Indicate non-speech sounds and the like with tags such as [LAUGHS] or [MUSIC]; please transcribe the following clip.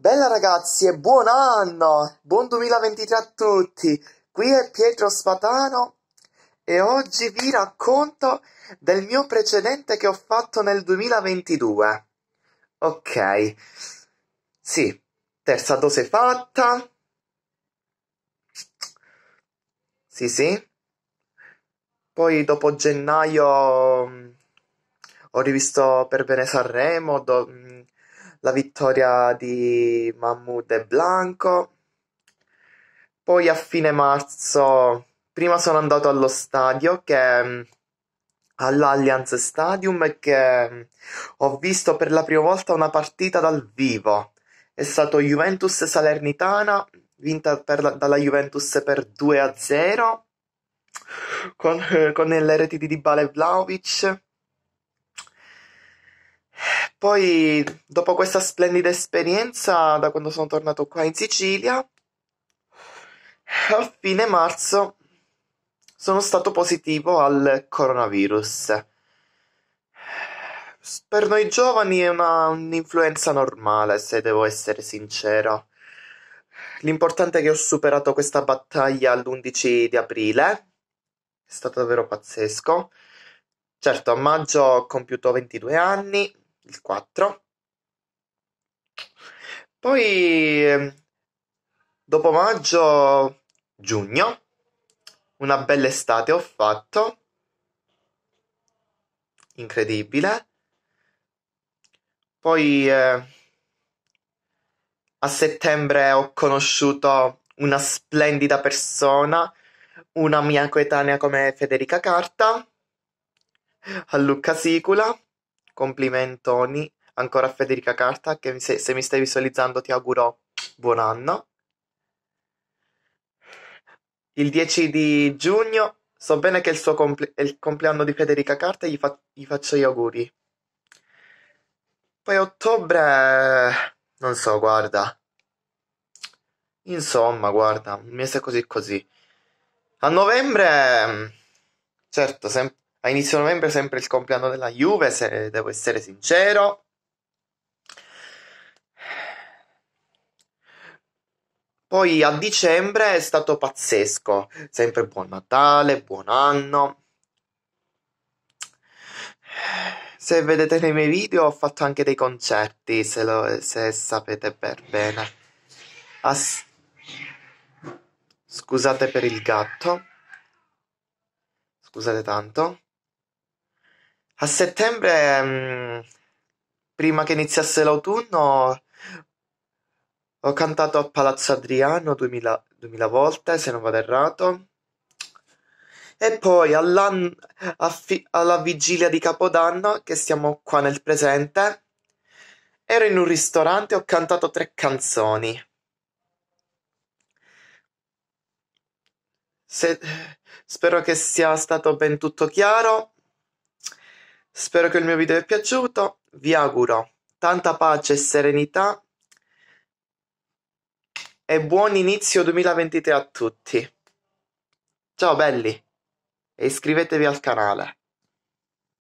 Bella ragazzi e buon anno! Buon 2023 a tutti! Qui è Pietro Spatano e oggi vi racconto del mio precedente che ho fatto nel 2022. Ok, sì, terza dose fatta. Sì, sì. Poi dopo gennaio mm, ho rivisto per bene Sanremo. Do- mm, la vittoria di Mahmoud e Blanco. Poi a fine marzo, prima sono andato allo stadio che mm, all'Allianz Stadium che mm, ho visto per la prima volta una partita dal vivo. È stato Juventus Salernitana, vinta la, dalla Juventus per 2 0 con, [LAUGHS] con le reti di Dybala e Vlaovic. Poi, dopo questa splendida esperienza, da quando sono tornato qua in Sicilia, a fine marzo sono stato positivo al coronavirus. Per noi giovani è una, un'influenza normale, se devo essere sincero. L'importante è che ho superato questa battaglia l'11 di aprile. È stato davvero pazzesco. Certo, a maggio ho compiuto 22 anni, il 4. Poi ehm, dopo maggio, giugno, una bella estate ho fatto. Incredibile. Poi eh, a settembre ho conosciuto una splendida persona, una mia coetanea come Federica Carta, a Lucca Sicula complimentoni ancora a Federica Carta che se, se mi stai visualizzando ti auguro buon anno. Il 10 di giugno so bene che è il suo comple- il compleanno di Federica Carta gli, fa- gli faccio gli auguri. Poi ottobre non so, guarda. Insomma, guarda, un mese così così. A novembre certo, sem- a inizio novembre sempre il compleanno della Juve, se devo essere sincero. Poi a dicembre è stato pazzesco, sempre buon Natale, buon anno. Se vedete nei miei video ho fatto anche dei concerti, se, lo, se sapete per bene. As- ah, Scusate per il gatto. Scusate tanto. A settembre, mm, prima che iniziasse l'autunno, ho cantato a Palazzo Adriano 2000 2000 volte, se non vado errato. E poi all'an alla vigilia di Capodanno, che siamo qua nel presente, ero in un ristorante e ho cantato tre canzoni. Se spero che sia stato ben tutto chiaro. Spero che il mio video vi è piaciuto, vi auguro tanta pace e serenità e buon inizio 2023 a tutti. Ciao belli e iscrivetevi al canale.